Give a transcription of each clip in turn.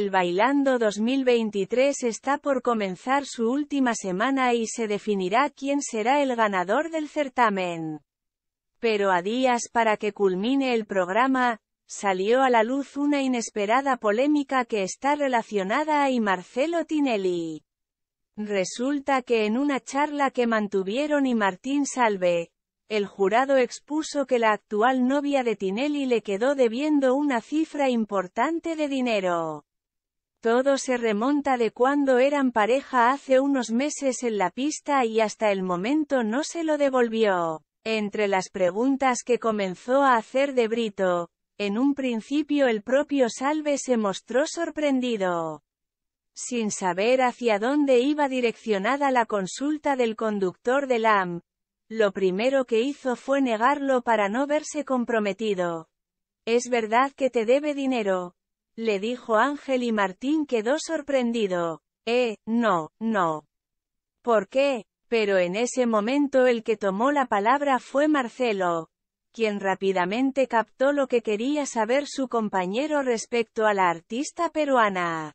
El Bailando 2023 está por comenzar su última semana y se definirá quién será el ganador del certamen. Pero a días para que culmine el programa, salió a la luz una inesperada polémica que está relacionada a y Marcelo Tinelli. Resulta que en una charla que mantuvieron y Martín Salve, el jurado expuso que la actual novia de Tinelli le quedó debiendo una cifra importante de dinero. Todo se remonta de cuando eran pareja hace unos meses en la pista y hasta el momento no se lo devolvió. Entre las preguntas que comenzó a hacer de Brito, en un principio el propio Salve se mostró sorprendido. Sin saber hacia dónde iba direccionada la consulta del conductor del AM, lo primero que hizo fue negarlo para no verse comprometido. Es verdad que te debe dinero, le dijo Ángel y Martín quedó sorprendido. Eh, no, no. ¿Por qué? Pero en ese momento el que tomó la palabra fue Marcelo, quien rápidamente captó lo que quería saber su compañero respecto a la artista peruana.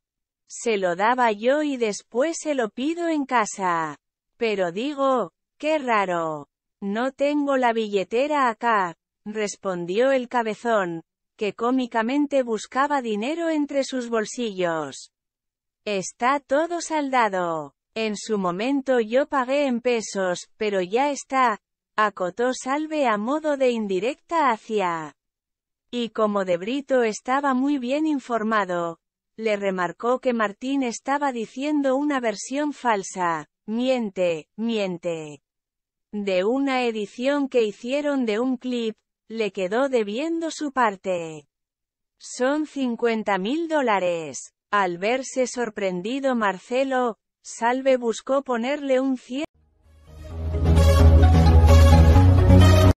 Se lo daba yo y después se lo pido en casa. Pero digo, qué raro. No tengo la billetera acá, respondió el cabezón, que cómicamente buscaba dinero entre sus bolsillos. Está todo saldado. En su momento yo pagué en pesos, pero ya está, acotó Salve a modo de indirecta hacia. Y como de Brito estaba muy bien informado, le remarcó que Martín estaba diciendo una versión falsa, miente, miente. De una edición que hicieron de un clip, le quedó debiendo su parte. Son cincuenta mil dólares. Al verse sorprendido Marcelo, Salve buscó ponerle un cien.